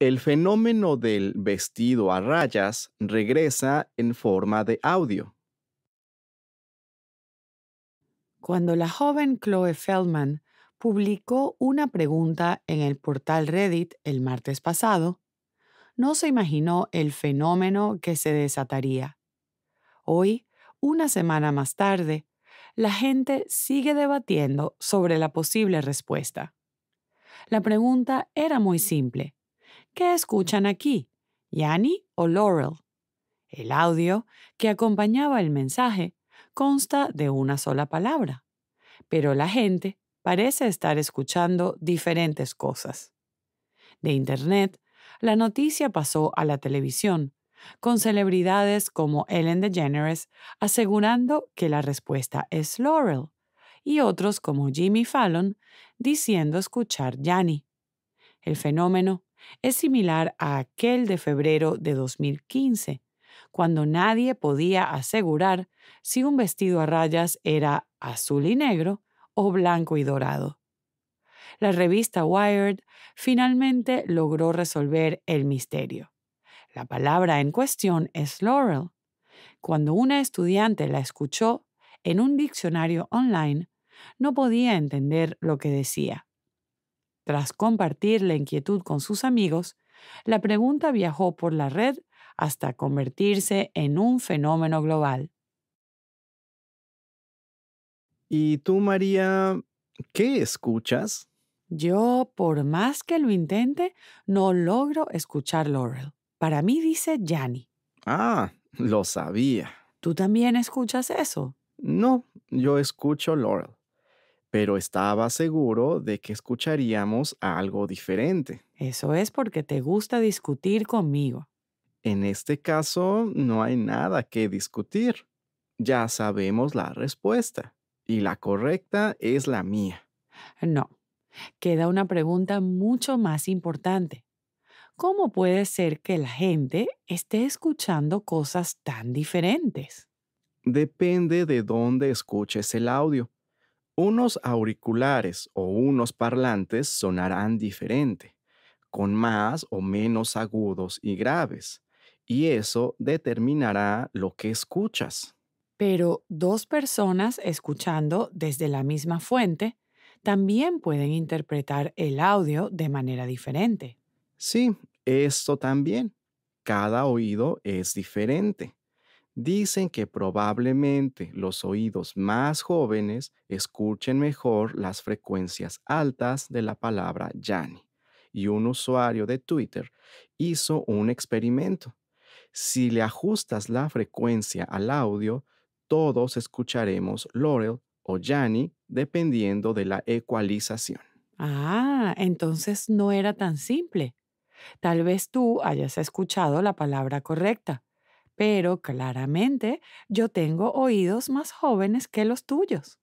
el fenómeno del vestido a rayas regresa en forma de audio. Cuando la joven Chloe Feldman publicó una pregunta en el portal Reddit el martes pasado, no se imaginó el fenómeno que se desataría. Hoy, una semana más tarde, la gente sigue debatiendo sobre la posible respuesta. La pregunta era muy simple ¿Qué escuchan aquí, Yanni o Laurel. El audio que acompañaba el mensaje consta de una sola palabra, pero la gente parece estar escuchando diferentes cosas. De Internet, la noticia pasó a la televisión, con celebridades como Ellen DeGeneres asegurando que la respuesta es Laurel y otros como Jimmy Fallon diciendo escuchar Yanni. El fenómeno es similar a aquel de febrero de 2015, cuando nadie podía asegurar si un vestido a rayas era azul y negro o blanco y dorado. La revista Wired finalmente logró resolver el misterio. La palabra en cuestión es Laurel. Cuando una estudiante la escuchó en un diccionario online, no podía entender lo que decía. Tras compartir la inquietud con sus amigos, la pregunta viajó por la red hasta convertirse en un fenómeno global. ¿Y tú, María, qué escuchas? Yo, por más que lo intente, no logro escuchar Laurel. Para mí dice Jani. Ah, lo sabía. ¿Tú también escuchas eso? No, yo escucho Laurel pero estaba seguro de que escucharíamos algo diferente. Eso es porque te gusta discutir conmigo. En este caso, no hay nada que discutir. Ya sabemos la respuesta, y la correcta es la mía. No, queda una pregunta mucho más importante. ¿Cómo puede ser que la gente esté escuchando cosas tan diferentes? Depende de dónde escuches el audio unos auriculares o unos parlantes sonarán diferente, con más o menos agudos y graves, y eso determinará lo que escuchas. Pero dos personas escuchando desde la misma fuente también pueden interpretar el audio de manera diferente. Sí, esto también. Cada oído es diferente dicen que probablemente los oídos más jóvenes escuchen mejor las frecuencias altas de la palabra Yanni. Y un usuario de Twitter hizo un experimento. Si le ajustas la frecuencia al audio, todos escucharemos Laurel o Yanni dependiendo de la ecualización. Ah, entonces no era tan simple. Tal vez tú hayas escuchado la palabra correcta pero claramente yo tengo oídos más jóvenes que los tuyos.